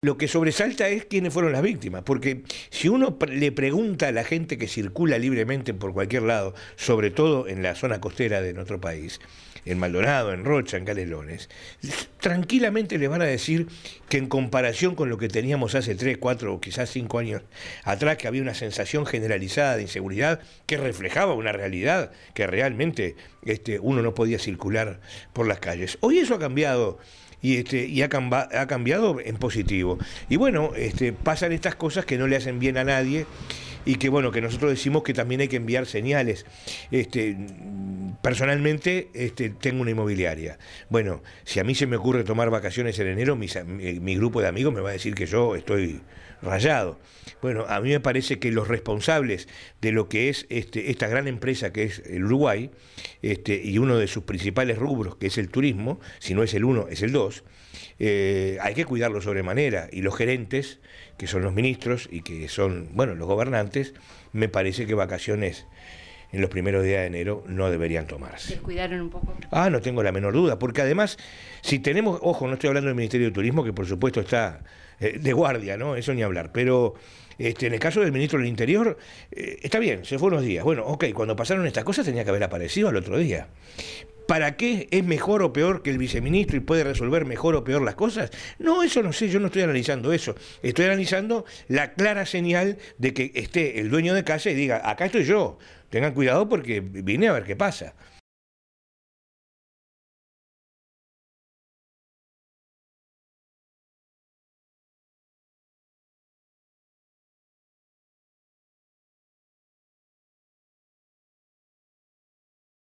Lo que sobresalta es quiénes fueron las víctimas, porque si uno le pregunta a la gente que circula libremente por cualquier lado, sobre todo en la zona costera de nuestro país, en Maldonado, en Rocha, en galelones tranquilamente le van a decir que en comparación con lo que teníamos hace 3, 4 o quizás 5 años atrás, que había una sensación generalizada de inseguridad que reflejaba una realidad que realmente este, uno no podía circular por las calles. Hoy eso ha cambiado y, este, y ha, cambiado en positivo. Y bueno, este, pasan estas cosas que no le hacen bien a nadie y que bueno, que nosotros decimos que también hay que enviar señales. Este, personalmente este, tengo una inmobiliaria. Bueno, si a mí se me ocurre tomar vacaciones en enero, eh, mi, grupo de amigos me va a decir que yo estoy rayado. Bueno, a mí me parece que los responsables de lo que es este, esta gran empresa que es el Uruguay, y uno de sus principales rubros, que es el turismo, si no es el uno, es el dos, eh, hay que cuidarlo sobremanera. Y los gerentes, que son los ministros y que son, bueno, los gobernantes, me parece que vacaciones en los primeros días de enero no deberían tomarse. cuidaron un poco? Ah, no tengo la menor duda, porque además, si tenemos, ojo, no estoy hablando del Ministerio de Turismo, que por supuesto está eh, de guardia, ¿no? Eso ni hablar, pero este, en el caso del ministro del Interior, eh, está bien, se fue unos días. Bueno, ok, cuando pasaron estas cosas tenía que haber aparecido al otro día para qué es mejor o peor que el viceministro y puede resolver mejor o peor las cosas. No, eso no sé, yo no estoy analizando eso. Estoy analizando la clara señal de que esté el dueño de casa y diga, acá estoy yo, tengan cuidado porque vine a ver qué pasa.